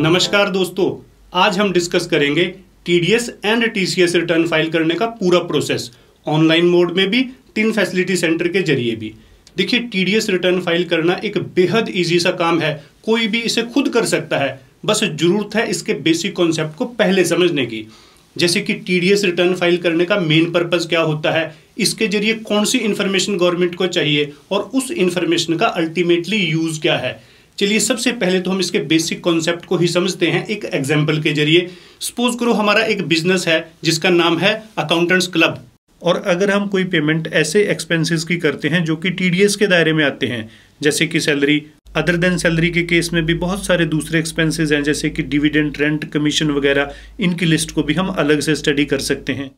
नमस्कार दोस्तों आज हम डिस्कस करेंगे TDS and TCS return file करने का पूरा प्रोसेस ऑनलाइन मोड में भी तीन फैसिलिटी सेंटर के जरिए भी देखिए टीडीएस रिटर्न फाइल करना एक बेहद ईजी सा काम है कोई भी इसे खुद कर सकता है बस जरूरत है इसके बेसिक कॉन्सेप्ट को पहले समझने की जैसे कि टीडीएस रिटर्न फाइल करने का मेन पर्पज क्या होता है इसके जरिए कौन सी इन्फॉर्मेशन गवर्नमेंट को चाहिए और उस इन्फॉर्मेशन का अल्टीमेटली यूज़ क्या है चलिए सबसे पहले तो हम इसके बेसिक कॉन्सेप्ट को ही समझते हैं एक एग्जाम्पल के जरिए सपोज करो हमारा एक बिजनेस है जिसका नाम है अकाउंटेंट्स क्लब और अगर हम कोई पेमेंट ऐसे एक्सपेंसेस की करते हैं जो कि टीडीएस के दायरे में आते हैं जैसे कि सैलरी अदर देन सैलरी के केस में भी बहुत सारे दूसरे एक्सपेंसेस हैं जैसे कि डिविडेंड रेंट कमीशन वगैरह इनकी लिस्ट को भी हम अलग से स्टडी कर सकते हैं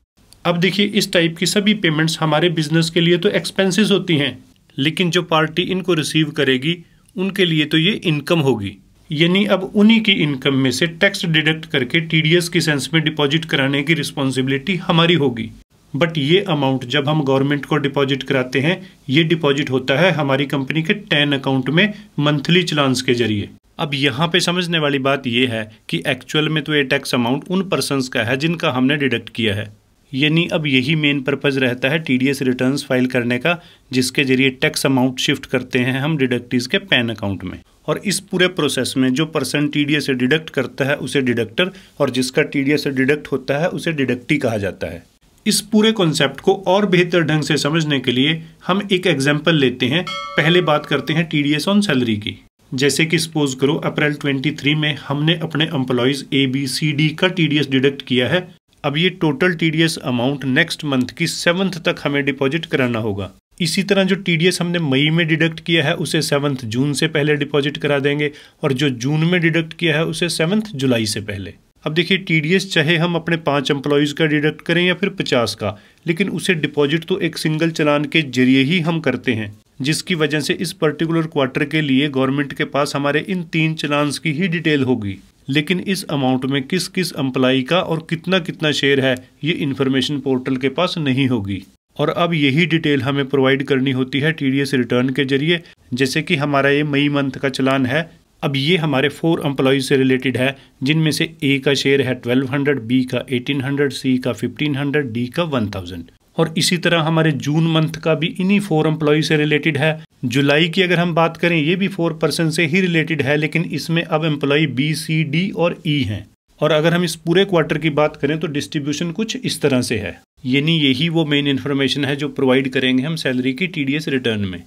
अब देखिए इस टाइप की सभी पेमेंट्स हमारे बिजनेस के लिए तो एक्सपेंसिस होती हैं लेकिन जो पार्टी इनको रिसीव करेगी उनके लिए तो ये इनकम होगी यानी अब उन्हीं की इनकम में से टैक्स डिडक्ट करके टीडीएस की सेंस में डिपॉजिट कराने की रिस्पॉन्सिबिलिटी हमारी होगी बट ये अमाउंट जब हम गवर्नमेंट को डिपॉजिट कराते हैं ये डिपॉजिट होता है हमारी कंपनी के टेन अकाउंट में मंथली चलांस के जरिए अब यहाँ पे समझने वाली बात यह है कि एक्चुअल में तो ये टैक्स अमाउंट उन पर्सन का है जिनका हमने डिडक्ट किया है यानी अब यही मेन पर्पज़ रहता है टीडीएस रिटर्न्स फाइल करने का जिसके जरिए टैक्स अमाउंट शिफ्ट करते हैं हम डिडक्टीज के पैन अकाउंट में और इस पूरे प्रोसेस में जो पर्सन टी डी से डिडक्ट करता है उसे डिडक्टर और जिसका टी से डिडक्ट होता है उसे डिडक्टी कहा जाता है इस पूरे कॉन्सेप्ट को और बेहतर ढंग से समझने के लिए हम एक एग्जाम्पल लेते हैं पहले बात करते हैं टी ऑन सैलरी की जैसे कि सपोज करो अप्रैल 23 में हमने अपने employees A B C D का टी डिडक्ट किया है अब ये total T amount next month की सेवन्थ तक हमें डिपॉजिट कराना होगा इसी तरह जो टी हमने मई में डिडक्ट किया है उसे सेवन्थ जून से पहले डिपॉजिट करा देंगे और जो जून में डिडक्ट किया है उसे सेवन्थ जुलाई से पहले अब देखिए टी चाहे हम अपने पांच एम्प्लॉयज़ का डिडक्ट करें या फिर पचास का लेकिन उसे डिपॉजिट तो एक सिंगल चलान के जरिए ही हम करते हैं जिसकी वजह से इस पर्टिकुलर क्वार्टर के लिए गवर्नमेंट के पास हमारे इन तीन चलान की ही डिटेल होगी लेकिन इस अमाउंट में किस किस एम्प्लाई का और कितना कितना शेयर है ये इन्फॉर्मेशन पोर्टल के पास नहीं होगी और अब यही डिटेल हमें प्रोवाइड करनी होती है टीडीएस रिटर्न के जरिए जैसे कि हमारा ये मई मंथ का चलान है अब ये हमारे फोर एम्प्लॉयज से रिलेटेड है जिनमें से ए का शेयर है 1200, बी का 1800, सी का 1500, डी का 1000 और इसी तरह हमारे जून मंथ का भी इन्हीं फोर एम्प्लॉय से रिलेटेड है जुलाई की अगर हम बात करें ये भी फोर परसेंट से ही रिलेटेड है लेकिन इसमें अब एम्प्लॉई बी सी डी और ई e हैं और अगर हम इस पूरे क्वार्टर की बात करें तो डिस्ट्रीब्यूशन कुछ इस तरह से है यानी यही वो मेन इन्फॉर्मेशन है जो प्रोवाइड करेंगे हम सैलरी की टी रिटर्न में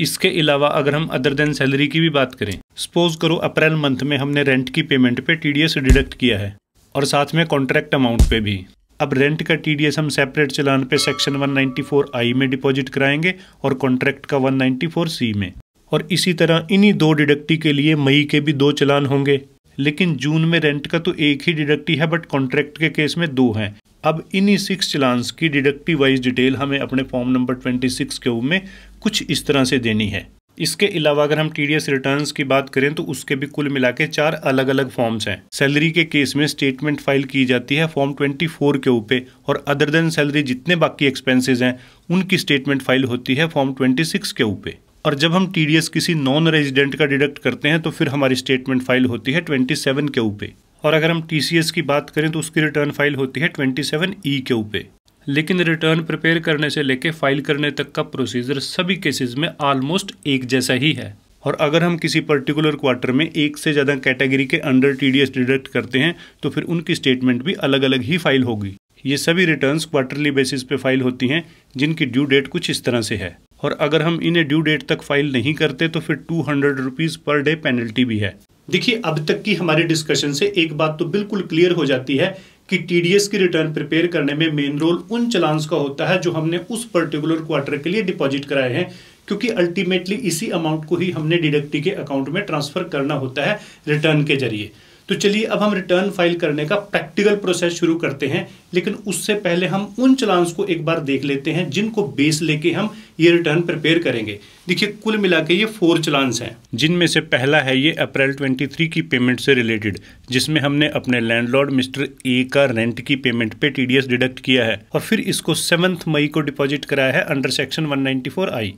इसके अलावा अगर हम अदर देन सैलरी की भी बात करें सपोज करो अप्रैल मंथ में हमने रेंट की पेमेंट पे टीडीएस डिडक्ट किया है और साथ में कॉन्ट्रैक्ट अमाउंट पे भी अब रेंट का एस हम सेपरेट चलान पे सेक्शन 194 आई में डिपॉजिट कराएंगे और कॉन्ट्रैक्ट का 194 सी में और इसी तरह इन्हीं दो डिडक्टी के लिए मई के भी दो चलान होंगे लेकिन जून में रेंट का तो एक ही डिडक्टी है बट कॉन्ट्रैक्ट के केस में दो हैं अब इन्हीं सिक्स चलान्स की डिडक्टी वाइज डिटेल हमें अपने फॉर्म नंबर सिक्स के में कुछ इस तरह से देनी है इसके अलावा अगर हम टी डी रिटर्न्स की बात करें तो उसके भी कुल मिला के चार अलग अलग फॉर्म्स हैं सैलरी के केस में स्टेटमेंट फाइल की जाती है फॉर्म 24 के ऊपर और अदर देन सैलरी जितने बाकी एक्सपेंसेस हैं उनकी स्टेटमेंट फाइल होती है फॉर्म 26 के ऊपर और जब हम टी किसी नॉन रेजिडेंट का डिडक्ट करते हैं तो फिर हमारी स्टेटमेंट फाइल होती है ट्वेंटी के ऊपर और अगर हम टी की बात करें तो उसकी रिटर्न फाइल होती है ट्वेंटी ई e के ऊपर लेकिन रिटर्न प्रिपेयर करने से लेके फाइल करने तक का प्रोसीजर सभी केसेस में ऑलमोस्ट एक जैसा ही है और अगर हम किसी पर्टिकुलर क्वार्टर में एक से ज़्यादा कैटेगरी के अंडर टीडीएस डिडक्ट करते हैं तो फिर उनकी स्टेटमेंट भी अलग अलग ही फाइल होगी ये सभी रिटर्न्स क्वार्टरली बेसिस पे फाइल होती हैं जिनकी ड्यू डेट कुछ इस तरह से है और अगर हम इन्हें ड्यू डेट तक फाइल नहीं करते तो फिर two hundred per day penalty भी है देखिए अब तक की हमारे डिस्कशन से एक बात तो बिल्कुल क्लियर हो जाती है कि टीडीएस की रिटर्न प्रिपेयर करने में मेन रोल उन चलान्स का होता है जो हमने उस पर्टिकुलर क्वार्टर के लिए डिपॉजिट कराए हैं क्योंकि अल्टीमेटली इसी अमाउंट को ही हमने डिडक्टी के अकाउंट में ट्रांसफर करना होता है रिटर्न के जरिए तो चलिए अब हम रिटर्न फाइल करने का प्रैक्टिकल प्रोसेस शुरू करते हैं लेकिन उससे पहले हम उन चलांस को एक बार देख लेते हैं जिनको बेस लेके हम ये रिटर्न प्रिपेयर करेंगे देखिए कुल मिला के ये फोर चलांस हैं जिनमें से पहला है ये अप्रैल 23 की पेमेंट से रिलेटेड जिसमें हमने अपने लैंडलॉर्ड मिस्टर ए का रेंट की पेमेंट पे टी डिडक्ट किया है और फिर इसको सेवन्थ मई को डिपॉजिट कराया है अंडर सेक्शन वन आई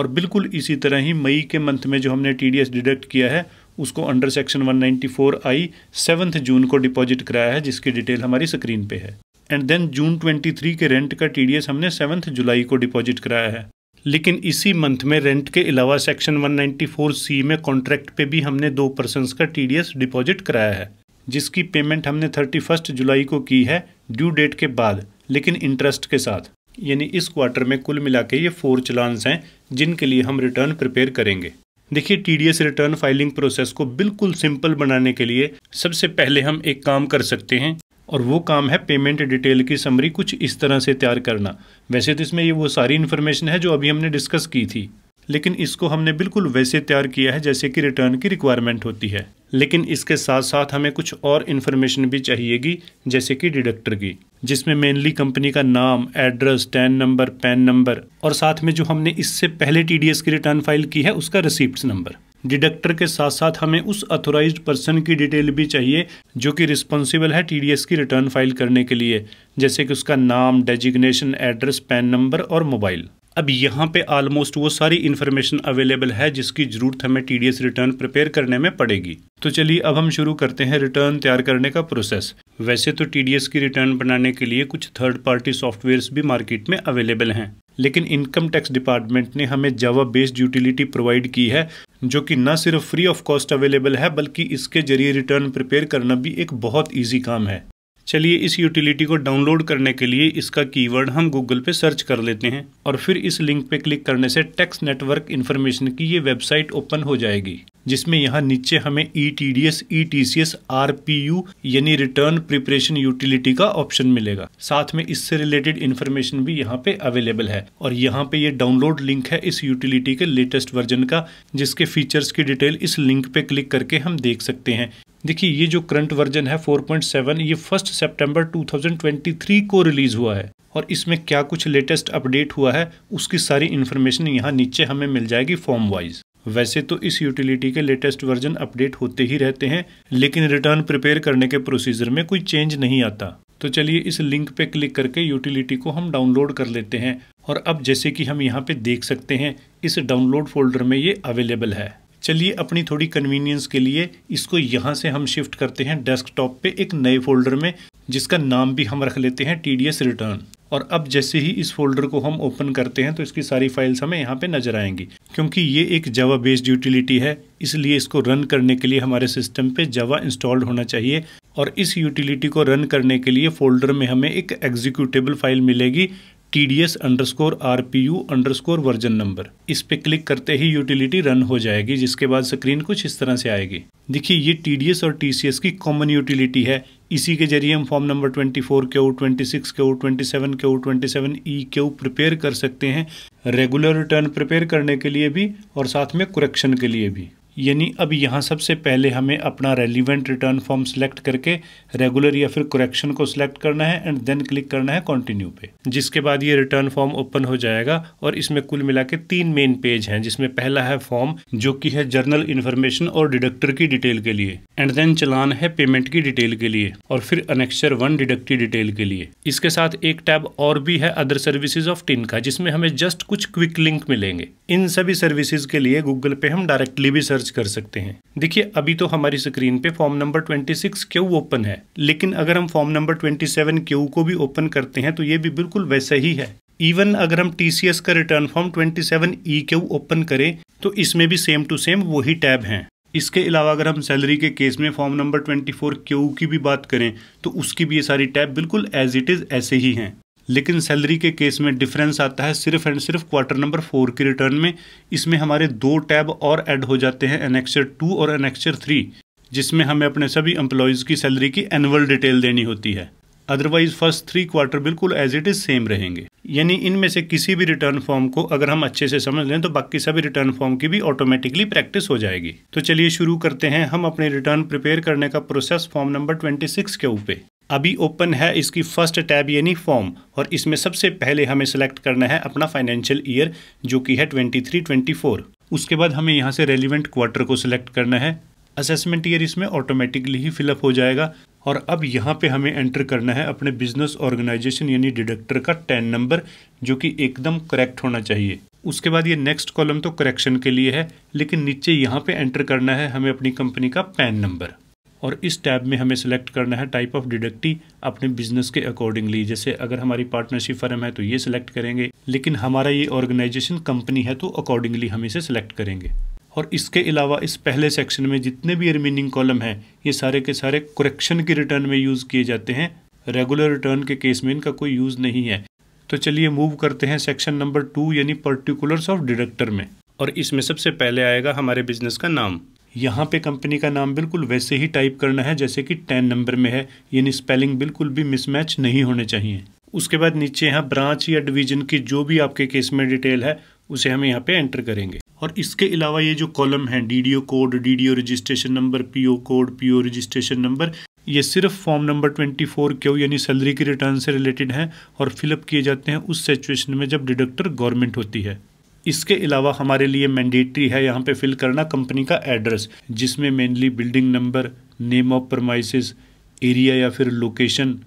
और बिल्कुल इसी तरह ही मई के मंथ में जो हमने टीडीएस डिडक्ट किया है उसको under section 194 I seventh June को डिपॉजिट कराया है जिसकी डिटेल हमारी स्क्रीन पे है एंड देन जून 23 के रेंट का टीडीएस हमने सेवन्थ जुलाई को डिपॉजिट कराया है लेकिन इसी मंथ में रेंट के अलावा सेक्शन 194 सी में कॉन्ट्रैक्ट पे भी हमने दो पर्सन का टीडीएस डिपॉजिट कराया है जिसकी पेमेंट हमने 31 जुलाई को की है ड्यू डेट के बाद लेकिन इंटरेस्ट के साथ यानी इस क्वार्टर में कुल मिला के ये फोर चलान्स हैं जिनके लिए हम रिटर्न प्रिपेयर करेंगे देखिए टीडीएस रिटर्न फाइलिंग प्रोसेस को बिल्कुल सिंपल बनाने के लिए सबसे पहले हम एक काम कर सकते हैं और वो काम है पेमेंट डिटेल की समरी कुछ इस तरह से तैयार करना वैसे तो इसमें ये वो सारी इन्फॉर्मेशन है जो अभी हमने डिस्कस की थी लेकिन इसको हमने बिल्कुल वैसे तैयार किया है जैसे कि रिटर्न की रिक्वायरमेंट होती है लेकिन इसके साथ साथ हमें कुछ और इन्फॉर्मेशन भी चाहिएगी जैसे कि डिडक्टर की जिसमें मेनली कंपनी का नाम address TAN number PAN number और साथ में जो हमने इससे पहले टी की रिटर्न फाइल की है उसका रिसिप्ट नंबर डिडक्टर के साथ साथ हमें उस अथोराइज पर्सन की डिटेल भी चाहिए जो कि रिस्पॉन्सिबल है टीडीएस की रिटर्न फाइल करने के लिए जैसे कि उसका नाम डेजिग्नेशन एड्रेस पैन नंबर और मोबाइल अब यहाँ पे आलमोस्ट वो सारी इन्फॉर्मेशन अवेलेबल है जिसकी ज़रूरत हमें टी रिटर्न प्रिपेयर करने में पड़ेगी तो चलिए अब हम शुरू करते हैं रिटर्न तैयार करने का प्रोसेस वैसे तो टी की रिटर्न बनाने के लिए कुछ थर्ड पार्टी सॉफ्टवेयर भी मार्केट में अवेलेबल हैं लेकिन इनकम टैक्स डिपार्टमेंट ने हमें जावा बेस्ड यूटिलिटी प्रोवाइड की है जो कि न सिर्फ फ्री ऑफ कॉस्ट अवेलेबल है बल्कि इसके जरिए रिटर्न प्रिपेयर करना भी एक बहुत ईजी काम है चलिए इस यूटिलिटी को डाउनलोड करने के लिए इसका कीवर्ड हम गूगल पे सर्च कर लेते हैं और फिर इस लिंक पे क्लिक करने से टैक्स नेटवर्क इन्फॉर्मेशन की ये वेबसाइट ओपन हो जाएगी जिसमें यहाँ नीचे हमें E T D S E T C S R P U यानी रिटर्न प्रिपरेशन यूटिलिटी का ऑप्शन मिलेगा साथ में इससे रिलेटेड इन्फॉर्मेशन भी यहाँ पे अवेलेबल है और यहाँ पे ये डाउनलोड लिंक है इस यूटिलिटी के लेटेस्ट वर्जन का जिसके फीचर्स की डिटेल इस लिंक पे क्लिक करके हम देख सकते हैं देखिए ये जो करंट वर्जन है 4.7 ये फर्स्ट सितंबर 2023 को रिलीज़ हुआ है और इसमें क्या कुछ लेटेस्ट अपडेट हुआ है उसकी सारी इन्फॉर्मेशन यहाँ नीचे हमें मिल जाएगी फॉर्म वाइज वैसे तो इस यूटिलिटी के लेटेस्ट वर्जन अपडेट होते ही रहते हैं लेकिन रिटर्न प्रिपेयर करने के प्रोसीजर में कोई चेंज नहीं आता तो चलिए इस लिंक पे क्लिक करके यूटिलिटी को हम डाउनलोड कर लेते हैं और अब जैसे कि हम यहाँ पे देख सकते हैं इस डाउनलोड फोल्डर में ये अवेलेबल है चलिए अपनी थोड़ी कन्वीनियंस के लिए इसको यहाँ से हम शिफ्ट करते हैं डेस्कटॉप पे एक नए फोल्डर में जिसका नाम भी हम रख लेते हैं टी रिटर्न और अब जैसे ही इस फोल्डर को हम ओपन करते हैं तो इसकी सारी फाइल्स हमें यहाँ पे नजर आएंगी क्योंकि ये एक जवा बेस्ड यूटिलिटी है इसलिए इसको रन करने के लिए हमारे सिस्टम पे जवा इंस्टॉल्ड होना चाहिए और इस यूटिलिटी को रन करने के लिए फोल्डर में हमें एक एग्जीक्यूटेबल फाइल मिलेगी T D S underscore R P U underscore version number इस पे क्लिक करते ही यूटिलिटी रन हो जाएगी जिसके बाद स्क्रीन कुछ इस तरह से आएगी देखिए ये टी डी एस और टी सी एस की कॉमन यूटिलिटी है इसी के जरिए हम फॉर्म नंबर ट्वेंटी फोर के ओ ट्वेंटी सिक्स के ओ ट्वेंटी सेवन के ओ ट्वेंटी सेवन ई के ओ प्रिपेयर कर सकते हैं रेगुलर रिटर्न प्रिपेयर करने के लिए भी और साथ में कुरेक्शन के लिए भी यानी अब यहाँ सबसे पहले हमें अपना रेलिवेंट रिटर्न फॉर्म सेलेक्ट करके रेगुलर या फिर करेक्शन को सिलेक्ट करना है एंड देन क्लिक करना है कंटिन्यू पे जिसके बाद ये रिटर्न फॉर्म ओपन हो जाएगा और इसमें कुल मिला के तीन मेन पेज हैं जिसमें पहला है फॉर्म जो कि है जर्नल इन्फॉर्मेशन और डिडक्टर की डिटेल के लिए एंड देन चलान है पेमेंट की डिटेल के लिए और फिर अनेक्चर वन डिडक्टी डिटेल के लिए इसके साथ एक टैब और भी है अदर सर्विसेज ऑफ टिन का जिसमें हमें जस्ट कुछ क्विक लिंक मिलेंगे इन सभी सर्विसेज के लिए गूगल पे हम डायरेक्टली भी सर्च सर्च कर सकते हैं देखिए अभी तो हमारी स्क्रीन पे फॉर्म नंबर 26 क्यू ओपन है लेकिन अगर हम फॉर्म नंबर 27 क्यू को भी ओपन करते हैं तो ये भी बिल्कुल वैसा ही है इवन अगर हम टी का return form 27 seven E Q open करें तो इसमें भी सेम टू सेम वही टैब हैं इसके अलावा अगर हम सैलरी के केस में फॉर्म नंबर 24 क्यू की भी बात करें तो उसकी भी ये सारी टैब बिल्कुल एज इट इज़ ऐसे ही हैं लेकिन सैलरी के केस में डिफरेंस आता है सिर्फ एंड सिर्फ क्वार्टर नंबर फोर के रिटर्न में इसमें हमारे दो टैब और ऐड हो जाते हैं एनेक्चर टू और एनेक्चर थ्री जिसमें हमें अपने सभी एम्प्लॉयज़ की सैलरी की एनुअल डिटेल देनी होती है अदरवाइज फर्स्ट थ्री क्वार्टर बिल्कुल एज इट इज़ सेम रहेंगे यानी इनमें से किसी भी रिटर्न फॉर्म को अगर हम अच्छे से समझ लें तो बाकी सभी रिटर्न फॉर्म की भी ऑटोमेटिकली प्रैक्टिस हो जाएगी तो चलिए शुरू करते हैं हम अपने रिटर्न प्रिपेयर करने का प्रोसेस फॉर्म नंबर सिक्स के ऊपर अभी ओपन है इसकी फर्स्ट टैब यानी फॉर्म और इसमें सबसे पहले हमें सेलेक्ट करना है अपना फाइनेंशियल ईयर जो कि है 23 24 उसके बाद हमें यहाँ से रेलिवेंट क्वार्टर को सिलेक्ट करना है असेसमेंट ईयर इसमें ऑटोमेटिकली ही फिलअप हो जाएगा और अब यहाँ पे हमें एंटर करना है अपने बिजनेस ऑर्गेनाइजेशन यानी डिडक्टर का टेन नंबर जो कि एकदम करेक्ट होना चाहिए उसके बाद ये नेक्स्ट कॉलम तो करेक्शन के लिए है लेकिन नीचे यहाँ पे एंटर करना है हमें अपनी कंपनी का पैन नंबर और इस टैब में हमें सेलेक्ट करना है टाइप ऑफ डिडक्टी अपने बिजनेस के अकॉर्डिंगली जैसे अगर हमारी पार्टनरशिप फर्म है तो ये सिलेक्ट करेंगे लेकिन हमारा ये ऑर्गेनाइजेशन कंपनी है तो अकॉर्डिंगली हम इसे सिलेक्ट करेंगे और इसके अलावा इस पहले सेक्शन में जितने भी रिमेनिंग कॉलम हैं ये सारे के सारे करेक्शन के रिटर्न में यूज़ किए जाते हैं रेगुलर रिटर्न के केस में इनका कोई यूज़ नहीं है तो चलिए मूव करते हैं सेक्शन नंबर टू यानी पर्टिकुलर्स ऑफ डिडक्टर में और इसमें सबसे पहले आएगा हमारे बिजनेस का नाम यहाँ पे कंपनी का नाम बिल्कुल वैसे ही टाइप करना है जैसे कि टेन नंबर में है यानी स्पेलिंग बिल्कुल भी मिसमैच नहीं होने चाहिए उसके बाद नीचे यहाँ ब्रांच या डिवीजन की जो भी आपके केस में डिटेल है उसे हम यहाँ पे एंटर करेंगे और इसके अलावा ये जो कॉलम है D code D registration number P code P registration number ये सिर्फ फॉर्म नंबर 24 क्यों यानी सैलरी की रिटर्न से रिलेटेड हैं और फिलअप किए जाते हैं उस सिचुएशन में जब डिडक्टर गवर्नमेंट होती है इसके अलावा हमारे लिए मैंडेटरी है यहाँ पे फिल करना कंपनी का एड्रेस जिसमें mainly building number name of premise area या फिर location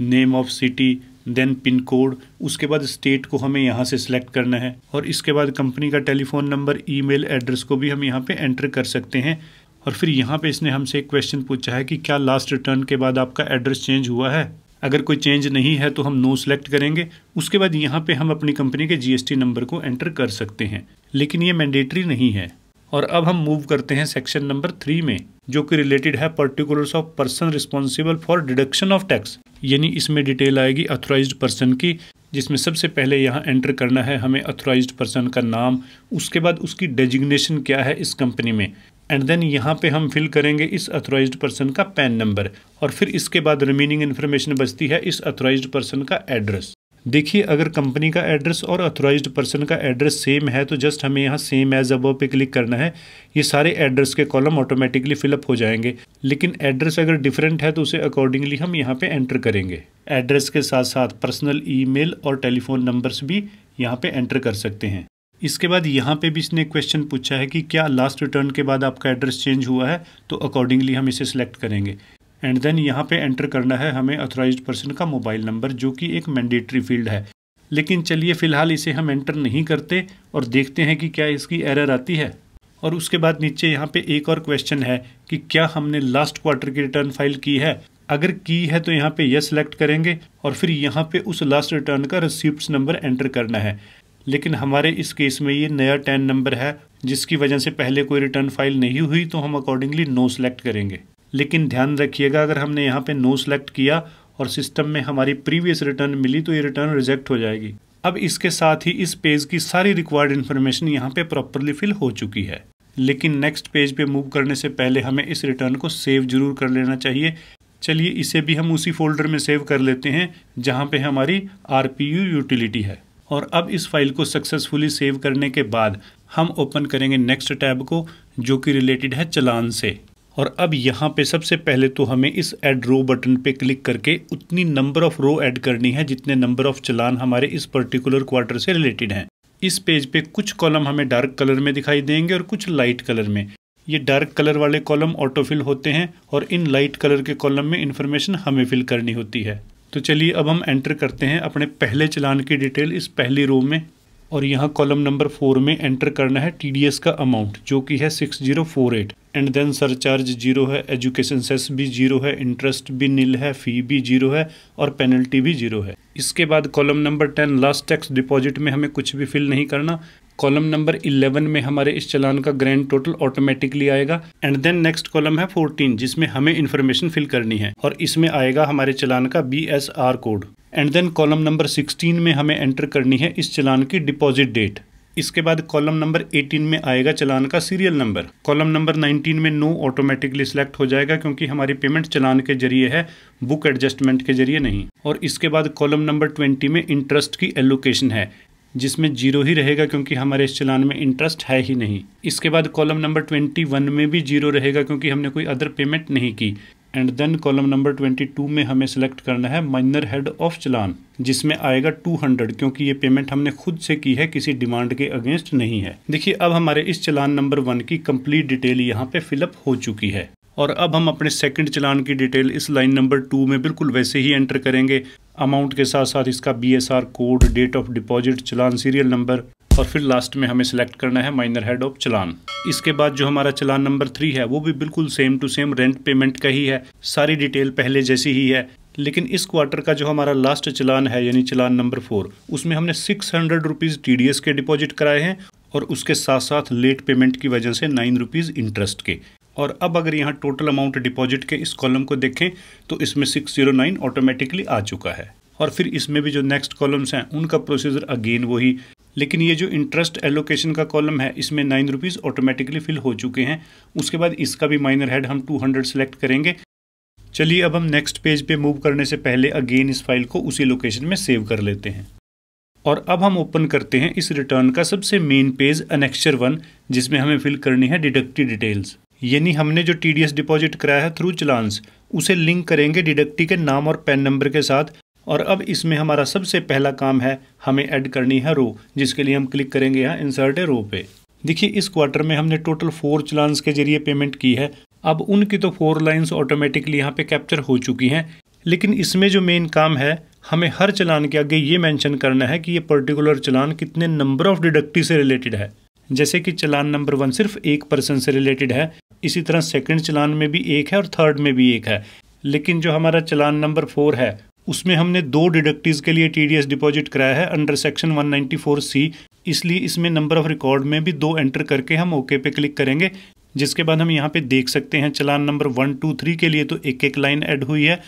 name of city then pin code उसके बाद स्टेट को हमें यहाँ से सिलेक्ट करना है और इसके बाद कंपनी का टेलीफोन नंबर ईमेल एड्रेस को भी हम यहाँ पे एंटर कर सकते हैं और फिर यहाँ पे इसने हमसे एक क्वेश्चन पूछा है कि क्या लास्ट रिटर्न के बाद आपका एड्रेस चेंज हुआ है अगर कोई चेंज नहीं है तो हम नो सेलेक्ट करेंगे उसके बाद यहाँ पे हम अपनी कंपनी के जीएसटी नंबर को एंटर कर सकते हैं लेकिन ये मैंडेटरी नहीं है और अब हम मूव करते हैं सेक्शन नंबर थ्री में जो कि रिलेटेड है particulars of person responsible for deduction of tax यानी इसमें डिटेल आएगी अथोराइज पर्सन की जिसमें सबसे पहले यहाँ एंटर करना है हमें अथोराइज पर्सन का नाम उसके बाद उसकी डेजिग्नेशन क्या है इस कंपनी में एंड देन यहाँ पे हम फिल करेंगे इस अथोराइज पर्सन का पैन नंबर और फिर इसके बाद रिमेनिंग इन्फॉर्मेशन बचती है इस अथोराइज पर्सन का एड्रेस देखिए अगर कंपनी का एड्रेस और अथोराइज पर्सन का एड्रेस सेम है तो जस्ट हमें यहाँ सेम एज अबव पे क्लिक करना है ये सारे एड्रेस के कॉलम ऑटोमेटिकली फिलअप हो जाएंगे लेकिन एड्रेस अगर डिफरेंट है तो उसे अकॉर्डिंगली हम यहाँ पे एंटर करेंगे एड्रेस के साथ साथ पर्सनल ईमेल और टेलीफोन नंबर्स भी यहाँ पे एंटर कर सकते हैं इसके बाद यहाँ पे भी इसने क्वेश्चन पूछा है कि क्या लास्ट रिटर्न के बाद आपका एड्रेस चेंज हुआ है तो अकॉर्डिंगली हम इसे सिलेक्ट करेंगे एंड देन यहाँ पे एंटर करना है हमें अथोराइज पर्सन का मोबाइल नंबर जो कि एक मैंडेटरी फील्ड है लेकिन चलिए फ़िलहाल इसे हम एंटर नहीं करते और देखते हैं कि क्या इसकी एरर आती है और उसके बाद नीचे यहाँ पे एक और क्वेश्चन है कि क्या हमने लास्ट क्वार्टर की रिटर्न फाइल की है अगर की है तो यहाँ पे यस सेलेक्ट करेंगे और फिर यहाँ पे उस लास्ट रिटर्न का रिसिप्ट नंबर एंटर करना है लेकिन हमारे इस केस में ये नया टेन नंबर है जिसकी वजह से पहले कोई रिटर्न फाइल नहीं हुई तो हम अकॉर्डिंगली नो सेलेक्ट करेंगे लेकिन ध्यान रखिएगा अगर हमने यहाँ पे नो सेलेक्ट किया और सिस्टम में हमारी प्रीवियस रिटर्न मिली तो ये रिटर्न रिजेक्ट हो जाएगी अब इसके साथ ही इस पेज की सारी रिक्वायर्ड इन्फॉर्मेशन यहाँ पे प्रॉपरली फिल हो चुकी है लेकिन नेक्स्ट पेज पे मूव करने से पहले हमें इस रिटर्न को सेव जरूर कर लेना चाहिए चलिए इसे भी हम उसी फोल्डर में सेव कर लेते हैं जहाँ पे हमारी आर यूटिलिटी है और अब इस फाइल को सक्सेसफुली सेव करने के बाद हम ओपन करेंगे नेक्स्ट टैब को जो कि रिलेटेड है चलान से और अब यहाँ पे सबसे पहले तो हमें इस ऐड रो बटन पे क्लिक करके उतनी नंबर ऑफ रो ऐड करनी है जितने नंबर ऑफ चलान हमारे इस पर्टिकुलर क्वार्टर से रिलेटेड हैं इस पेज पे कुछ कॉलम हमें डार्क कलर में दिखाई देंगे और कुछ लाइट कलर में ये डार्क कलर वाले कॉलम ऑटोफिल होते हैं और इन लाइट कलर के कॉलम में इन्फॉर्मेशन हमें फिल करनी होती है तो चलिए अब हम एंटर करते हैं अपने पहले चलान की डिटेल इस पहली रो में और यहाँ कॉलम नंबर फोर में एंटर करना है टी का अमाउंट जो कि है six zero four eight and then surcharge zero है एजुकेशन सेस भी जीरो है इंटरेस्ट भी नील है फ़ी भी जीरो है और पेनल्टी भी जीरो है इसके बाद column number ten last tax deposit में हमें कुछ भी फिल नहीं करना कॉलम नंबर 11 में हमारे इस चलान का ग्रैंड टोटल ऑटोमेटिकली आएगा एंड देन नेक्स्ट कॉलम है 14 जिसमें हमें इन्फॉर्मेशन फिल करनी है और इसमें आएगा हमारे चलान का B code and then column number 16 में हमें एंटर करनी है इस चलान की डिपॉजिट डेट इसके बाद कॉलम नंबर 18 में आएगा चलान का सीरियल नंबर कॉलम नंबर 19 में नो ऑटोमेटिकली सिलेक्ट हो जाएगा क्योंकि हमारी पेमेंट चलान के जरिए है बुक एडजस्टमेंट के जरिए नहीं और इसके बाद कॉलम नंबर 20 में इंटरेस्ट की एलोकेशन है जिसमें जीरो ही रहेगा क्योंकि हमारे इस चलान में इंटरेस्ट है ही नहीं इसके बाद कॉलम नंबर ट्वेंटी वन में भी जीरो रहेगा क्योंकि हमने कोई अदर पेमेंट नहीं की and then column number twenty two में हमें सेलेक्ट करना है माइनर हेड ऑफ चलान जिसमें आएगा टू हंड्रेड क्योंकि ये पेमेंट हमने खुद से की है किसी डिमांड के अगेंस्ट नहीं है देखिए अब हमारे इस चलान नंबर वन की कंप्लीट डिटेल यहाँ पे फिलअप हो चुकी है और अब हम अपने सेकंड चलान की डिटेल इस लाइन नंबर टू में बिल्कुल वैसे ही एंटर करेंगे अमाउंट के साथ साथ इसका B code date of deposit challan serial number और फिर लास्ट में हमें सेलेक्ट करना है माइनर हेड ऑफ चलान इसके बाद जो हमारा चलान नंबर थ्री है वो भी बिल्कुल same to same rent payment का ही है सारी डिटेल पहले जैसी ही है लेकिन इस क्वार्टर का जो हमारा लास्ट चलान है यानी चलान नंबर फोर उसमें हमने सिक्स हंड्रेड रुपीज़ टी के डिपॉजिट कराए हैं और उसके साथ साथ लेट पेमेंट की वजह से नाइन रुपीज़ इंटरेस्ट के और अब अगर यहाँ टोटल अमाउंट डिपॉजिट के इस कॉलम को देखें तो इसमें सिक्स जीरो नाइन ऑटोमेटिकली आ चुका है और फिर इसमें भी जो नेक्स्ट कॉलम्स हैं उनका प्रोसीजर अगेन वही लेकिन ये जो इंटरेस्ट एलोकेशन का कॉलम है इसमें नाइन रुपीज़ ऑटोमेटिकली फिल हो चुके हैं उसके बाद इसका भी माइनर हेड हम टू हंड्रेड सेलेक्ट करेंगे चलिए अब हम नेक्स्ट पेज पे मूव करने से पहले अगेन इस फाइल को उसी लोकेशन में सेव कर लेते हैं और अब हम ओपन करते हैं इस रिटर्न का सबसे मेन पेज अनेक्चर वन जिसमें हमें फिल करनी है डिडक्टिव डिटेल्स यानी हमने जो टी डिपॉजिट कराया है थ्रू चलांस उसे लिंक करेंगे डिडक्टी के नाम और पैन नंबर के साथ और अब इसमें हमारा सबसे पहला काम है हमें ऐड करनी है रो जिसके लिए हम क्लिक करेंगे यहाँ इंसर्ट है रो पे देखिए इस क्वार्टर में हमने टोटल फोर चलांस के जरिए पेमेंट की है अब उनकी तो फोर लाइंस ऑटोमेटिकली यहाँ पे कैप्चर हो चुकी हैं लेकिन इसमें जो मेन काम है हमें हर चलान के आगे ये मेंशन करना है कि ये पर्टिकुलर चलान कितने नंबर ऑफ डिडक्टी से रिलेटेड है जैसे कि चलान नंबर वन सिर्फ एक पर्सन से रिलेटेड है इसी तरह सेकंड चलान में भी एक है और थर्ड में भी एक है लेकिन जो हमारा चलान नंबर फोर है उसमें हमने दो डिडक्टिव के लिए टीडीएस डिपॉजिट कराया है अंडर सेक्शन 194 सी इसलिए इसमें नंबर ऑफ रिकॉर्ड में भी दो एंटर करके हम ओके पे क्लिक करेंगे जिसके बाद हम यहाँ पे देख सकते हैं challan number one two three के लिए तो एक एक लाइन ऐड हुई है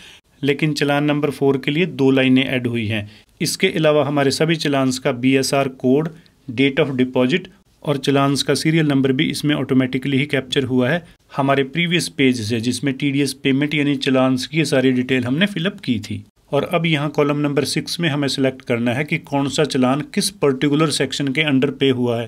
लेकिन चलान नंबर फोर के लिए दो लाइनें ऐड हुई हैं इसके अलावा हमारे सभी चलान्स का B code date of deposit और चलानस का सीरियल नंबर भी इसमें ऑटोमेटिकली ही कैप्चर हुआ है हमारे प्रीवियस पेज से जिसमें टी पेमेंट यानी चलानस की सारी डिटेल हमने फिलअप की थी और अब यहाँ कॉलम नंबर सिक्स में हमें सेलेक्ट करना है कि कौन सा चलान किस पर्टिकुलर सेक्शन के अंडर पे हुआ है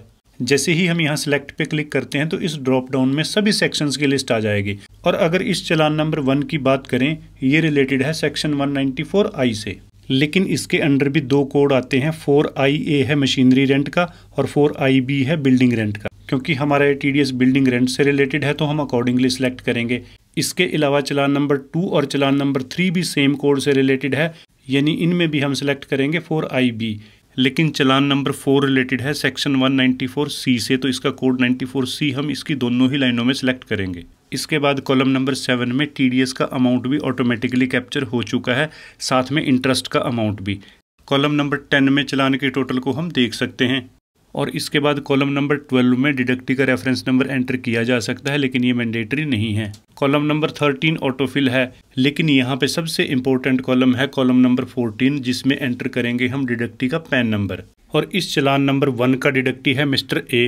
जैसे ही हम यहाँ सिलेक्ट पे क्लिक करते हैं तो इस ड्रॉप डाउन में सभी सेक्शंस की लिस्ट आ जाएगी और अगर इस चलान नंबर वन की बात करें ये रिलेटेड है सेक्शन 194 आई से लेकिन इसके अंडर भी दो कोड आते हैं फोर आई ए है मशीनरी रेंट का और फोर आई बी है बिल्डिंग रेंट का क्योंकि हमारा T D S building rent से रिलेटेड है तो हम अकॉर्डिंगली सिलेक्ट करेंगे इसके अलावा चलान नंबर टू और चलान नंबर थ्री भी सेम कोड से रिलेटेड है यानी इनमें भी हम सिलेक्ट करेंगे फोर आई बी लेकिन चलान नंबर फोर रिलेटेड है सेक्शन 194 सी से तो इसका कोड 94 सी हम इसकी दोनों ही लाइनों में सिलेक्ट करेंगे इसके बाद कॉलम नंबर सेवन में टी का अमाउंट भी ऑटोमेटिकली कैप्चर हो चुका है साथ में इंटरेस्ट का अमाउंट भी कॉलम नंबर टेन में चलान के टोटल को हम देख सकते हैं और इसके बाद कॉलम नंबर ट्वेल्व में डिडक्टी का रेफरेंस नंबर एंटर किया जा सकता है लेकिन ये मैंडेटरी नहीं है कॉलम नंबर थर्टीन ऑटोफिल है लेकिन यहाँ पे सबसे इम्पोर्टेंट कॉलम है कॉलम नंबर फोर्टीन जिसमें एंटर करेंगे हम डिडक्टी का पैन नंबर और इस चलान नंबर वन का डिडक्टी है मिस्टर ए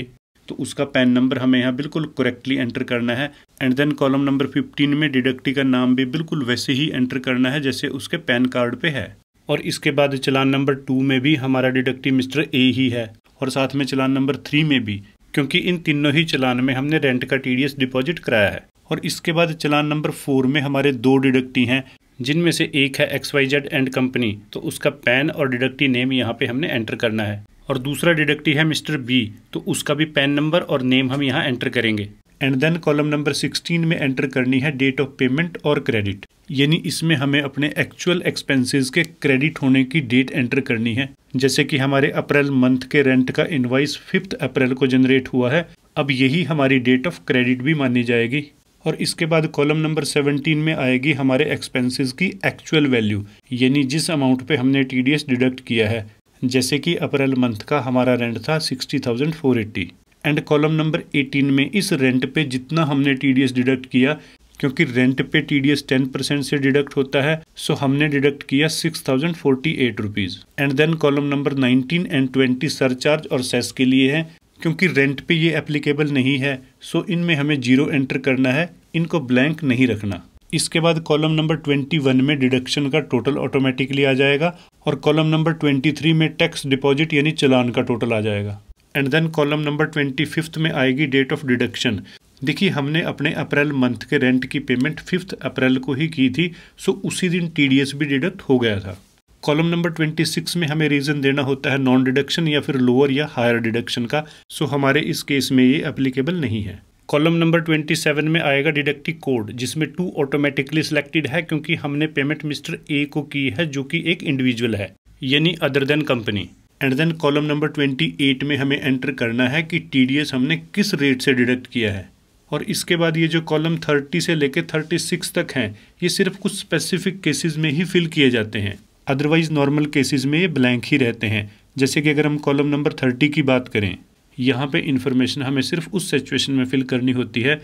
तो उसका पैन नंबर हमें यहाँ बिल्कुल करेक्टली एंटर करना है एंड देन कॉलम नंबर 15 में डिडक्टी का नाम भी बिल्कुल वैसे ही एंटर करना है जैसे उसके पैन कार्ड पे है और इसके बाद चलान नंबर टू में भी हमारा डिडक्टी मिस्टर ए ही है और साथ में चलान नंबर थ्री में भी क्योंकि इन तीनों ही चलान में हमने रेंट का टी डिपॉजिट कराया है और इसके बाद चलान नंबर फोर में हमारे दो डिडक्टी हैं जिनमें से एक है X Y Z and company तो उसका पैन और डिडक्टी नेम यहाँ पे हमने एंटर करना है और दूसरा डिडक्टिव है मिस्टर बी तो उसका भी पैन नंबर और नेम हम यहाँ एंटर करेंगे एंड देन कॉलम नंबर 16 में एंटर करनी है डेट ऑफ पेमेंट और क्रेडिट यानी इसमें हमें अपने एक्चुअल एक्सपेंसेस के क्रेडिट होने की डेट एंटर करनी है जैसे कि हमारे अप्रैल मंथ के रेंट का इनवाइस फिफ्थ अप्रैल को जनरेट हुआ है अब यही हमारी डेट ऑफ क्रेडिट भी मानी जाएगी और इसके बाद कॉलम नंबर 17 में आएगी हमारे एक्सपेंसेस की एक्चुअल वैल्यू यानी जिस अमाउंट पे हमने टीडीएस डिडक्ट किया है जैसे कि अप्रैल मंथ का हमारा रेंट था sixty thousand four eighty and column number eighteen में इस रेंट पे जितना हमने टी डिडक्ट किया क्योंकि रेंट पे T D S ten percent से डिडक्ट होता है सो हमने डिडक्ट किया six thousand forty eight rupees and then column number nineteen and twenty surcharge और सेस के लिए है क्योंकि रेंट पे ये एप्लीकेबल नहीं है सो इनमें हमें जीरो एंटर करना है इनको ब्लैंक नहीं रखना इसके बाद कॉलम नंबर 21 में डिडक्शन का टोटल ऑटोमेटिकली आ जाएगा और कॉलम नंबर 23 में टैक्स डिपॉजिट यानी चलान का टोटल आ जाएगा and then column number twenty fifth में आएगी डेट ऑफ डिडक्शन देखिए हमने अपने अप्रैल मंथ के रेंट की पेमेंट फिफ्थ अप्रैल को ही की थी सो उसी दिन टी भी डिडक्ट हो गया था कॉलम नंबर ट्वेंटी सिक्स में हमें रीज़न देना होता है नॉन डिडक्शन या फिर लोअर या हायर डिडक्शन का सो हमारे इस केस में ये अप्लीकेबल नहीं है कॉलम नंबर 27 में आएगा डिडक्टिव कोड जिसमें टू ऑटोमेटिकली सिलेक्टेड है क्योंकि हमने पेमेंट मिस्टर ए को की है जो कि एक इंडिविजुअल है यानी other than company and then column number 28 में हमें एंटर करना है कि टी हमने किस रेट से डिडक्ट किया है और इसके बाद ये जो कॉलम 30 से लेकर 36 तक हैं ये सिर्फ कुछ स्पेसिफिक केसेस में ही फिल किए जाते हैं अदरवाइज नॉर्मल केसेस में ये ब्लैंक ही रहते हैं जैसे कि अगर हम कॉलम नंबर 30 की बात करें यहाँ पे इन्फॉर्मेशन हमें सिर्फ उस सिचुएशन में फिल करनी होती है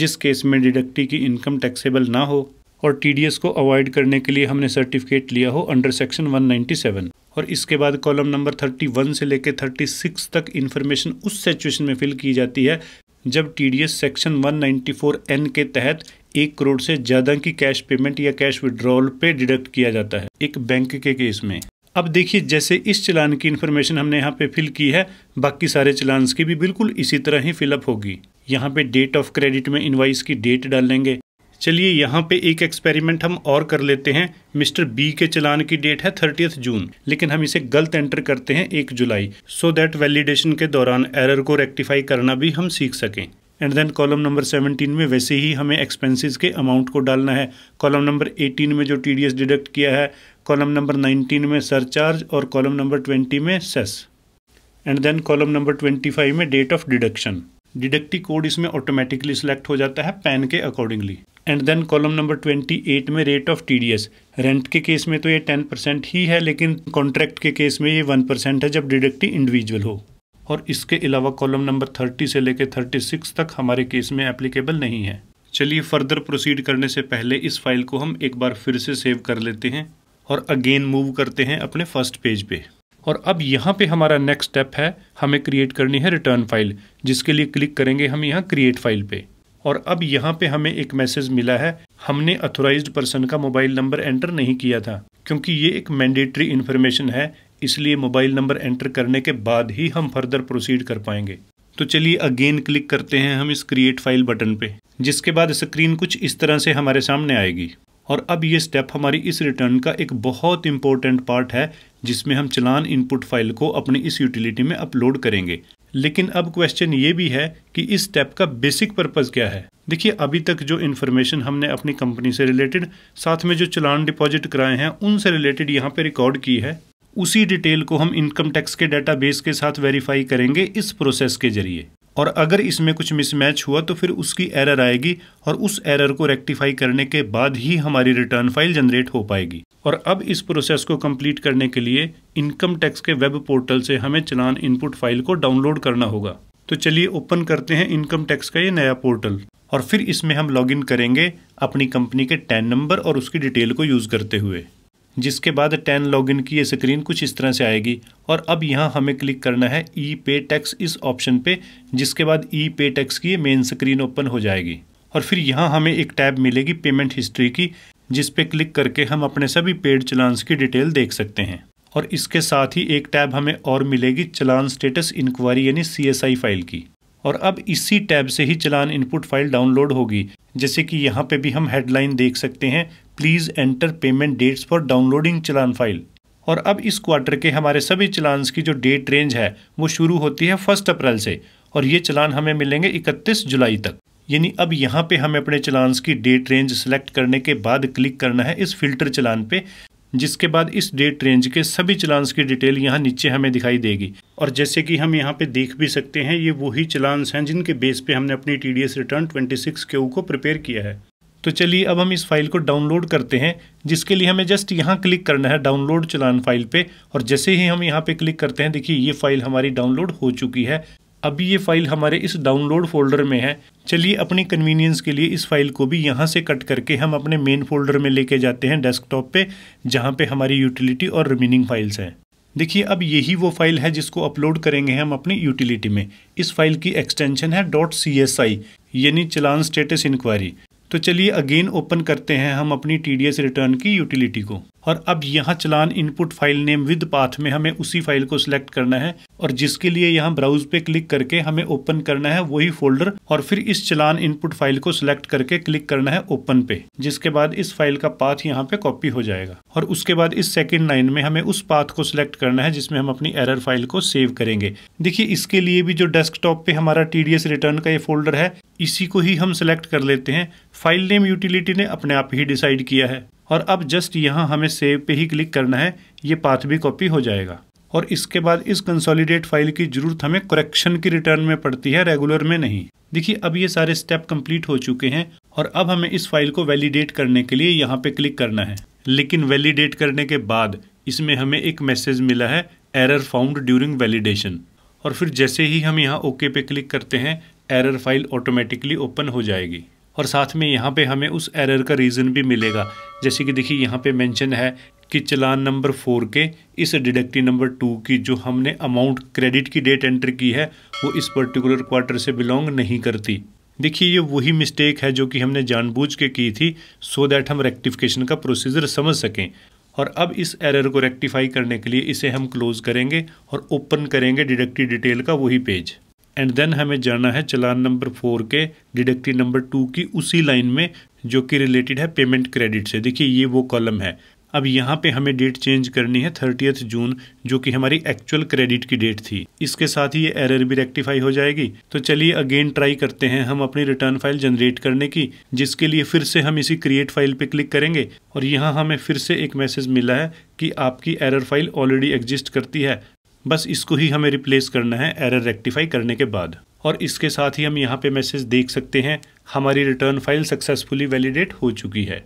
जिस केस में डिडक्टी की इनकम टैक्सेबल ना हो और टीडीएस को अवॉइड करने के लिए हमने सर्टिफिकेट लिया हो अंडर सेक्शन 197 और इसके बाद कॉलम नंबर 31 से लेकर 36 तक इन्फॉर्मेशन उस सिचुएशन में फिल की जाती है जब टी सेक्शन 194 एन के तहत एक करोड़ से ज़्यादा की कैश पेमेंट या कैश विड्रॉल पे डिडक्ट किया जाता है एक बैंक के केस में अब देखिए जैसे इस चलान की इन्फॉर्मेशन हमने यहाँ पे फिल की है बाकी सारे चलान की भी बिल्कुल इसी तरह ही फिलअप होगी यहाँ पे डेट ऑफ क्रेडिट में इनवाइस की डेट डाल लेंगे चलिए यहाँ पे एक एक्सपेरिमेंट हम और कर लेते हैं मिस्टर बी के चलान की डेट है थर्टियथ जून लेकिन हम इसे गलत एंटर करते हैं एक जुलाई सो दैट वैलिडेशन के दौरान एरर को रेक्टिफाई करना भी हम सीख सकें एंड देन कॉलम नंबर 17 में वैसे ही हमें एक्सपेंसेस के अमाउंट को डालना है कॉलम नंबर 18 में जो टी डिडक्ट किया है कॉलम नंबर 19 में सरचार्ज और कॉलम नंबर 20 में cess and then column number 25 में date of deduction deductee code इसमें ऑटोमेटिकली सिलेक्ट हो जाता है पैन के accordingly and then column number 28 में रेट ऑफ टीडीएस रेंट के केस में तो ये 10 परसेंट ही है लेकिन कॉन्ट्रैक्ट के केस में ये 1 परसेंट है जब डिडक्टी इंडिविजुअल हो और इसके अलावा कॉलम नंबर 30 से लेकर 36 तक हमारे केस में एप्लीकेबल नहीं है चलिए फर्दर प्रोसीड करने से पहले इस फाइल को हम एक बार फिर से सेव कर लेते हैं और अगेन मूव करते हैं अपने फर्स्ट पेज पे और अब यहाँ पे हमारा नेक्स्ट स्टेप है हमें क्रिएट करनी है रिटर्न फाइल जिसके लिए क्लिक करेंगे हम यहाँ क्रिएट फाइल पे और अब यहाँ पे हमें एक मैसेज मिला है हमने अथोराइज पर्सन का मोबाइल नंबर एंटर नहीं किया था क्योंकि ये एक मैंडेटरी इन्फॉर्मेशन है इसलिए मोबाइल नंबर एंटर करने के बाद ही हम फर्दर प्रोसीड कर पाएंगे तो चलिए अगेन क्लिक करते हैं हम इस क्रिएट फाइल बटन पे जिसके बाद स्क्रीन कुछ इस तरह से हमारे सामने आएगी और अब ये स्टेप हमारी इस रिटर्न का एक बहुत इंपॉर्टेंट पार्ट है जिसमें हम चलान इनपुट फाइल को अपने इस यूटिलिटी में अपलोड करेंगे लेकिन अब क्वेश्चन ये भी है कि इस स्टेप का बेसिक पर्पज़ क्या है देखिए अभी तक जो इन्फॉर्मेशन हमने अपनी कंपनी से रिलेटेड साथ में जो चलान डिपॉजिट कराए हैं उनसे रिलेटेड यहाँ पे रिकॉर्ड की है उसी डिटेल को हम इनकम टैक्स के डाटाबेस के साथ वेरीफाई करेंगे इस प्रोसेस के जरिए और अगर इसमें कुछ मिसमैच हुआ तो फिर उसकी एरर आएगी और उस एरर को रेक्टिफाई करने के बाद ही हमारी रिटर्न फाइल जनरेट हो पाएगी और अब इस प्रोसेस को कंप्लीट करने के लिए इनकम टैक्स के वेब पोर्टल से हमें चलान इनपुट फाइल को डाउनलोड करना होगा तो चलिए ओपन करते हैं इनकम टैक्स का ये नया पोर्टल और फिर इसमें हम लॉग करेंगे अपनी कंपनी के टैन नंबर और उसकी डिटेल को यूज़ करते हुए जिसके बाद टेन लॉगिन की ये स्क्रीन कुछ इस तरह से आएगी और अब यहाँ हमें क्लिक करना है ई पे टैक्स इस ऑप्शन पे जिसके बाद ई पे टैक्स की मेन स्क्रीन ओपन हो जाएगी और फिर यहाँ हमें एक टैब मिलेगी पेमेंट हिस्ट्री की जिस पे क्लिक करके हम अपने सभी पेड चलान्स की डिटेल देख सकते हैं और इसके साथ ही एक टैब हमें और मिलेगी चलान स्टेटस इंक्वायरी यानी सी फाइल की और अब इसी टैब से ही चलान इनपुट फाइल डाउनलोड होगी जैसे कि यहाँ पे भी हम हेडलाइन देख सकते हैं please enter payment dates for downloading challan file और अब इस क्वार्टर के हमारे सभी चलान की जो डेट रेंज है वो शुरू होती है फर्स्ट अप्रैल से और ये चलान हमें मिलेंगे इकतीस जुलाई तक यानी अब यहाँ पे हमें अपने चलान की डेट रेंज सेलेक्ट करने के बाद क्लिक करना है इस फिल्टर चलान पे जिसके बाद इस डेट रेंज के सभी चलान की डिटेल यहाँ नीचे हमें दिखाई देगी और जैसे कि हम यहाँ पे देख भी सकते हैं ये वही चलान्स हैं जिनके बेस पे हमने अपनी T D S return twenty six के को प्रिपेयर किया है तो चलिए अब हम इस फाइल को डाउनलोड करते हैं जिसके लिए हमें जस्ट यहाँ क्लिक करना है डाउनलोड चलान फाइल पे और जैसे ही हम यहाँ पे क्लिक करते हैं देखिए ये फाइल हमारी डाउनलोड हो चुकी है अभी ये फाइल हमारे इस डाउनलोड फोल्डर में है चलिए अपनी कन्वीनियंस के लिए इस फाइल को भी यहाँ से कट करके हम अपने मेन फोल्डर में लेके जाते हैं डेस्कटॉप पे जहाँ पे हमारी यूटिलिटी और रिमेनिंग फाइल्स हैं देखिए अब यही वो फाइल है जिसको अपलोड करेंगे हम अपनी यूटिलिटी में इस फाइल की एक्सटेंशन है डॉट सी एस आई यानी चलान स्टेटस इंक्वायरी तो चलिए अगेन ओपन करते हैं हम अपनी टी रिटर्न की यूटिलिटी को और अब यहाँ challan input file name with path में हमें उसी फाइल को सिलेक्ट करना है और जिसके लिए यहाँ ब्राउज पे क्लिक करके हमें ओपन करना है वही फोल्डर और फिर इस चलान इनपुट फाइल को सिलेक्ट करके क्लिक करना है ओपन पे जिसके बाद इस फाइल का पाथ यहाँ पे कॉपी हो जाएगा और उसके बाद इस सेकेंड लाइन में हमें उस पाथ को सिलेक्ट करना है जिसमें हम अपनी एरर फाइल को सेव करेंगे देखिए इसके लिए भी जो डेस्कटॉप पे हमारा टी रिटर्न का ये फोल्डर है इसी को ही हम सिलेक्ट कर लेते हैं फाइल नेम यूटिलिटी ने अपने आप ही डिसाइड किया है और अब जस्ट यहाँ हमें सेव पे ही क्लिक करना है ये पाथ भी कॉपी हो जाएगा और इसके बाद इस कंसोलिडेट फाइल की ज़रूरत हमें करेक्शन की रिटर्न में पड़ती है रेगुलर में नहीं देखिए अब ये सारे स्टेप कंप्लीट हो चुके हैं और अब हमें इस फाइल को वैलिडेट करने के लिए यहाँ पे क्लिक करना है लेकिन वैलिडेट करने के बाद इसमें हमें एक मैसेज मिला है एरर फाउंड ड्यूरिंग वैलिडेशन और फिर जैसे ही हम यहाँ ओके पे क्लिक करते हैं एरर फाइल ऑटोमेटिकली ओपन हो जाएगी और साथ में यहाँ पे हमें उस एरर का रीज़न भी मिलेगा जैसे कि देखिए यहाँ पे मेंशन है कि चलान नंबर फोर के इस डिडक्टिव नंबर टू की जो हमने अमाउंट क्रेडिट की डेट एंटर की है वो इस पर्टिकुलर क्वार्टर से बिलोंग नहीं करती देखिए ये वही मिस्टेक है जो कि हमने जानबूझ के की थी सो so दैट हम रेक्टिफिकेशन का प्रोसीजर समझ सकें और अब इस एरर को रेक्टिफाई करने के लिए इसे हम क्लोज करेंगे और ओपन करेंगे डिडक्टिव डिटेल का वही पेज एंड देन हमें जाना है चलान नंबर फोर के डिडक्टिव नंबर टू की उसी लाइन में जो कि रिलेटेड है पेमेंट क्रेडिट से देखिए ये वो कॉलम है अब यहाँ पे हमें डेट चेंज करनी है थर्टियथ जून जो कि हमारी एक्चुअल क्रेडिट की डेट थी इसके साथ ही ये एरर भी रेक्टिफाई हो जाएगी तो चलिए अगेन ट्राई करते हैं हम अपनी रिटर्न फाइल जनरेट करने की जिसके लिए फिर से हम इसी क्रिएट फाइल पे क्लिक करेंगे और यहाँ हमें फिर से एक मैसेज मिला है कि आपकी एरर फाइल ऑलरेडी एग्जिस्ट करती है बस इसको ही हमें रिप्लेस करना है एरर रेक्टिफाई करने के बाद और इसके साथ ही हम यहाँ पे मैसेज देख सकते हैं हमारी रिटर्न फाइल सक्सेसफुली वैलिडेट हो चुकी है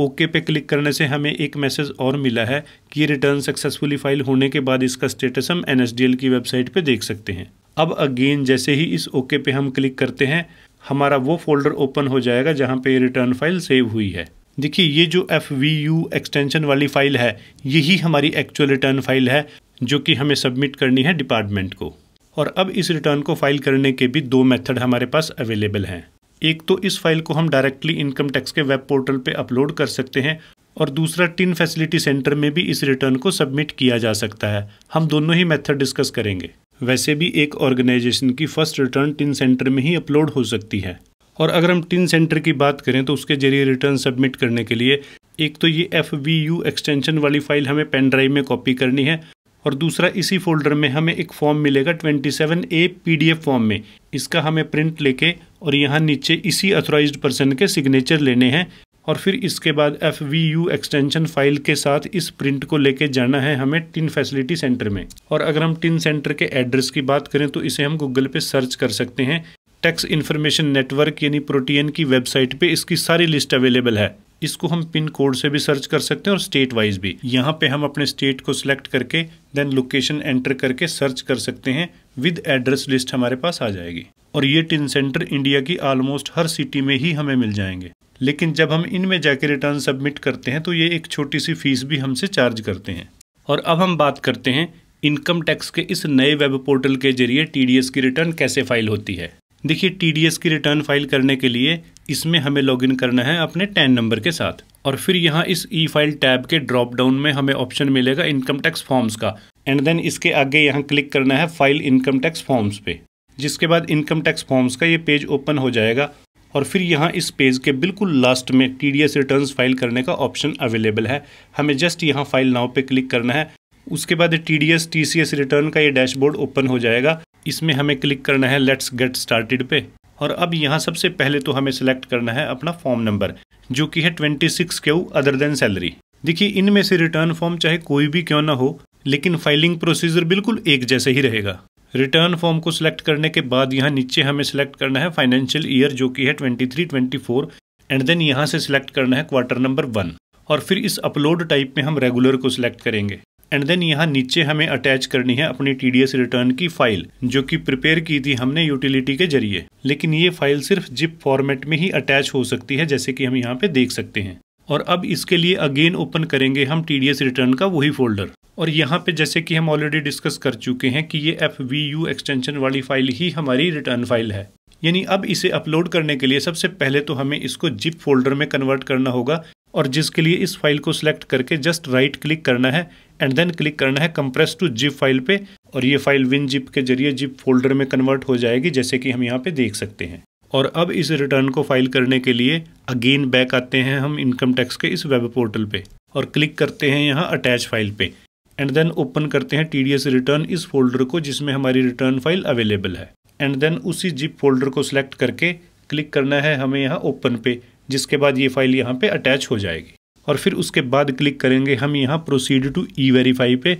ओके पे क्लिक करने से हमें एक मैसेज और मिला है कि ये रिटर्न सक्सेसफुली फाइल होने के बाद इसका स्टेटस हम एन की वेबसाइट पर देख सकते हैं अब अगेन जैसे ही इस ओके पे हम क्लिक करते हैं हमारा वो फोल्डर ओपन हो जाएगा जहाँ पे रिटर्न फाइल सेव हुई है देखिए ये जो एफ वी यू एक्सटेंशन वाली फाइल है यही हमारी एक्चुअल रिटर्न फाइल है जो कि हमें सबमिट करनी है डिपार्टमेंट को और अब इस रिटर्न को फाइल करने के भी दो मेथड हमारे पास अवेलेबल हैं एक तो इस फाइल को हम डायरेक्टली इनकम टैक्स के वेब पोर्टल पे अपलोड कर सकते हैं और दूसरा टिन फैसिलिटी सेंटर में भी इस रिटर्न को सबमिट किया जा सकता है हम दोनों ही मेथड डिस्कस करेंगे वैसे भी एक ऑर्गेनाइजेशन की फर्स्ट रिटर्न टिन सेंटर में ही अपलोड हो सकती है और अगर हम टिन सेंटर की बात करें तो उसके जरिए रिटर्न सबमिट करने के लिए एक तो ये एफ वी यू एक्सटेंशन वाली फाइल हमें पेन ड्राइव में कॉपी करनी है और दूसरा इसी फोल्डर में हमें एक फॉर्म मिलेगा 27 ए पीडीएफ फॉर्म में इसका हमें प्रिंट लेके और यहाँ नीचे इसी अथोराइज पर्सन के सिग्नेचर लेने हैं और फिर इसके बाद F V U extension file के साथ इस प्रिंट को लेके जाना है हमें टिन फैसिलिटी सेंटर में और अगर हम टिन सेंटर के एड्रेस की बात करें तो इसे हम गूगल पे सर्च कर सकते हैं टैक्स इन्फॉर्मेशन नेटवर्क यानी प्रोटीन की वेबसाइट पे इसकी सारी लिस्ट अवेलेबल है इसको हम पिन कोड से भी सर्च कर सकते हैं और स्टेट वाइज भी यहाँ पे हम अपने स्टेट को सिलेक्ट करके देन लोकेशन एंटर करके सर्च कर सकते हैं विद एड्रेस लिस्ट हमारे पास आ जाएगी और ये टिन सेंटर इंडिया की ऑलमोस्ट हर सिटी में ही हमें मिल जाएंगे लेकिन जब हम इनमें जाके रिटर्न सबमिट करते हैं तो ये एक छोटी सी फीस भी हमसे चार्ज करते हैं और अब हम बात करते हैं इनकम टैक्स के इस नए वेब पोर्टल के जरिए टीडीएस की रिटर्न कैसे फाइल होती है देखिए टी की रिटर्न फाइल करने के लिए इसमें हमें लॉगिन करना है अपने टेन नंबर के साथ और फिर यहाँ इस ई फाइल टैब के ड्रॉप डाउन में हमें ऑप्शन मिलेगा इनकम टैक्स फॉर्म्स का एंड देन इसके आगे यहाँ क्लिक करना है फाइल इनकम टैक्स फॉर्म्स पे जिसके बाद इनकम टैक्स फॉर्म्स का ये पेज ओपन हो जाएगा और फिर यहाँ इस पेज के बिल्कुल लास्ट में T D S return file करने का ऑप्शन अवेलेबल है हमें जस्ट यहाँ फाइल नाव पे क्लिक करना है उसके बाद T D S T C S return का ये डैशबोर्ड ओपन हो जाएगा इसमें हमें क्लिक करना है लेट्स गेट स्टार्टेड पे और अब यहाँ सबसे पहले तो हमें सिलेक्ट करना है अपना फॉर्म नंबर जो कि है twenty six other than salary देखिए इनमें से रिटर्न फॉर्म चाहे कोई भी क्यों ना हो लेकिन फाइलिंग प्रोसीजर बिल्कुल एक जैसे ही रहेगा रिटर्न फॉर्म को सिलेक्ट करने के बाद यहाँ नीचे हमें सिलेक्ट करना है फाइनेंशियल ईयर जो कि है twenty three twenty four and then यहाँ से सिलेक्ट करना है क्वार्टर नंबर वन और फिर इस अपलोड टाइप में हम रेगुलर को सिलेक्ट करेंगे एंड देन यहाँ नीचे हमें अटैच करनी है अपनी टीडीएस रिटर्न की फाइल जो कि प्रिपेयर की थी हमने यूटिलिटी के जरिए लेकिन ये फाइल सिर्फ जिप फॉर्मेट में ही अटैच हो सकती है जैसे कि हम यहाँ पे देख सकते हैं और अब इसके लिए अगेन ओपन करेंगे हम टी रिटर्न का वही फोल्डर और यहाँ पे जैसे कि हम ऑलरेडी डिस्कस कर चुके हैं कि ये एफ वी यू एक्सटेंशन वाली फाइल ही हमारी रिटर्न फाइल है यानी अब इसे अपलोड करने के लिए सबसे पहले तो हमें इसको जिप फोल्डर में कन्वर्ट करना होगा और जिसके लिए इस फाइल को सिलेक्ट करके जस्ट राइट क्लिक करना है एंड देन क्लिक करना है कंप्रेस टू जिप फाइल पे और ये फाइल विन जिप के जरिए जिप फोल्डर में कन्वर्ट हो जाएगी जैसे कि हम यहाँ पे देख सकते हैं और अब इस रिटर्न को फाइल करने के लिए अगेन बैक आते हैं हम इनकम टैक्स के इस वेब पोर्टल पे और क्लिक करते हैं यहाँ अटैच फाइल पे एंड देन ओपन करते हैं टी रिटर्न इस फोल्डर को जिसमें हमारी रिटर्न फाइल अवेलेबल है एंड देन उसी जिप फोल्डर को सिलेक्ट करके क्लिक करना है हमें यहाँ ओपन पे जिसके बाद ये फाइल यहाँ पे अटैच हो जाएगी और फिर उसके बाद क्लिक करेंगे हम यहाँ प्रोसीड टू ई वेरीफाई पे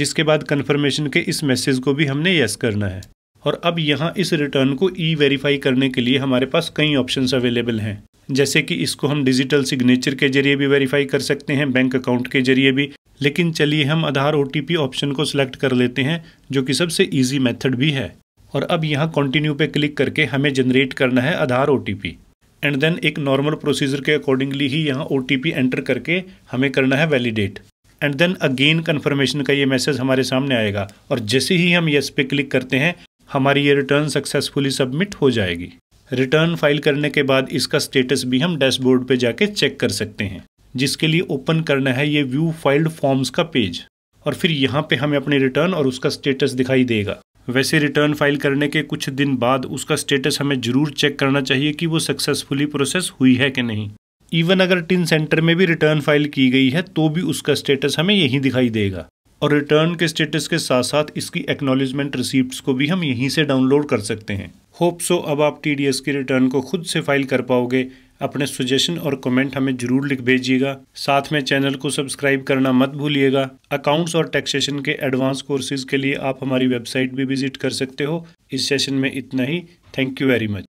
जिसके बाद कन्फर्मेशन के इस मैसेज को भी हमने यस करना है और अब यहाँ इस रिटर्न को ई वेरीफाई करने के लिए हमारे पास कई ऑप्शन अवेलेबल हैं जैसे कि इसको हम डिजिटल सिग्नेचर के जरिए भी वेरीफाई कर सकते हैं बैंक अकाउंट के जरिए भी लेकिन चलिए हम आधार ओ ऑप्शन को सिलेक्ट कर लेते हैं जो कि सबसे ईजी मेथड भी है और अब यहाँ कंटिन्यू पे क्लिक करके हमें जनरेट करना है आधार ओ एंड देन एक नॉर्मल प्रोसीजर के अकॉर्डिंगली ही यहाँ ओ एंटर करके हमें करना है validate and then again confirmation का ये मैसेज हमारे सामने आएगा और जैसे ही हम येस पे क्लिक करते हैं हमारी ये रिटर्न सक्सेसफुली सबमिट हो जाएगी रिटर्न फाइल करने के बाद इसका स्टेटस भी हम डैशबोर्ड पे जाके चेक कर सकते हैं जिसके लिए ओपन करना है ये व्यू फाइल्ड फॉर्म्स का पेज और फिर यहाँ पे हमें अपनी रिटर्न और उसका स्टेटस दिखाई देगा वैसे रिटर्न फाइल करने के कुछ दिन बाद उसका स्टेटस हमें ज़रूर चेक करना चाहिए कि वो सक्सेसफुली प्रोसेस हुई है कि नहीं इवन अगर टिन सेंटर में भी रिटर्न फाइल की गई है तो भी उसका स्टेटस हमें यहीं दिखाई देगा और रिटर्न के स्टेटस के साथ साथ इसकी एक्नोलिजमेंट रिसीप्ट को भी हम यहीं से डाउनलोड कर सकते हैं होप सो अब आप टी की रिटर्न को खुद से फाइल कर पाओगे अपने सुजेशन और कमेंट हमें जरूर लिख भेजिएगा साथ में चैनल को सब्सक्राइब करना मत भूलिएगा अकाउंट्स और टैक्सेशन के एडवांस कोर्सेज के लिए आप हमारी वेबसाइट भी विजिट कर सकते हो इस सेशन में इतना ही थैंक यू वेरी मच